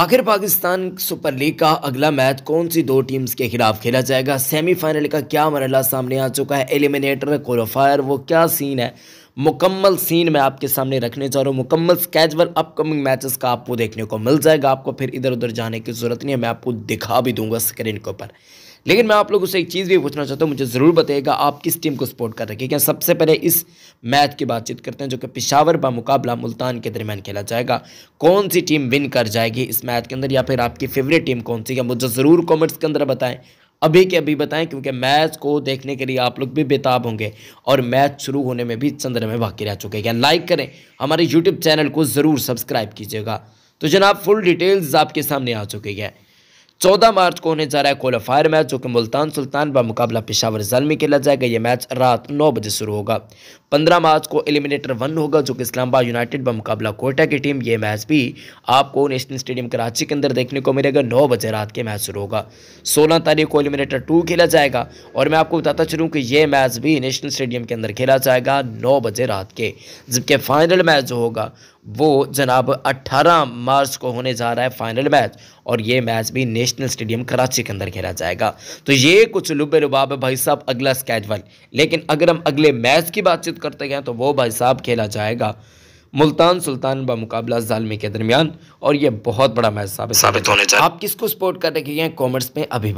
आखिर Pakistan super league का अगला मैच कौन सी दो टीम्स के खिलाफ खेला जाएगा सेमीफाइनल का क्या मरला सामने आ चुका है एलिमिनेटर क्वालिफायर वो क्या सीन है मुकम्मल सीन मैं आपके सामने रखने जा रहा हूँ मुकम्मल स्केजवल अपकमिंग मैचेस का आपको देखने को मिल जाएगा आपको फिर इधर उधर जाने की ज़रूरत नहीं है मैं आपको दिखा भी दूंगा स्क्रीन के ऊपर लेकिन मैं आप लोगों से एक चीज़ भी पूछना चाहता हूँ मुझे ज़रूर बताइएगा आप किस टीम को सपोर्ट कर रहे हैं क्या सबसे पहले इस मैच की बातचीत करते हैं जो कि पिशावर बा मुकाबला मुल्तान के दरमियान खेला जाएगा कौन सी टीम विन कर जाएगी इस मैच के अंदर या फिर आपकी फेवरेट टीम कौन सी है मुझे ज़रूर कॉमेंट्स के अंदर बताएं अभी के अभी बताएं क्योंकि मैच को देखने के लिए आप लोग भी बेताब होंगे और मैच शुरू होने में भी चंद्र में बाकी रह चुके हैं लाइक करें हमारे यूट्यूब चैनल को ज़रूर सब्सक्राइब कीजिएगा तो जनाब फुल डिटेल्स आपके सामने आ चुकी है चौदह मार्च को होने जा रहा है क्वालिफायर मैच जो कि मुल्तान सुल्तान बा मुकाबला पेशावर जल में खेला जाएगा ये मैच रात नौ बजे शुरू होगा पंद्रह मार्च को एलिमिनेटर वन होगा जो कि इस्लामाबाद यूनाइटेड ब मुकाबला कोटा की टीम ये मैच भी आपको नेशनल स्टेडियम कराची के अंदर देखने को मिलेगा नौ बजे रात के मैच शुरू होगा सोलह तारीख को एलिमिनेटर टू खेला जाएगा और मैं आपको बताता चलूँ कि ये मैच भी नेशनल स्टेडियम के अंदर खेला जाएगा नौ बजे रात के जबकि फाइनल मैच जो होगा वो जनाब 18 मार्च को होने जा रहा है फाइनल मैच और ये मैच भी नेशनल स्टेडियम कराची के अंदर खेला जाएगा तो ये कुछ लुबे लुबाब है भाई साहब अगला स्केजल लेकिन अगर हम अगले मैच की बातचीत करते हैं तो वो भाई साहब खेला जाएगा मुल्तान सुल्तान मुकाबला जालमी के दरमियान और ये बहुत बड़ा मैच साबित होने जाए आप किसको सपोर्ट कर रहे हैं कॉमेंट्स में अभी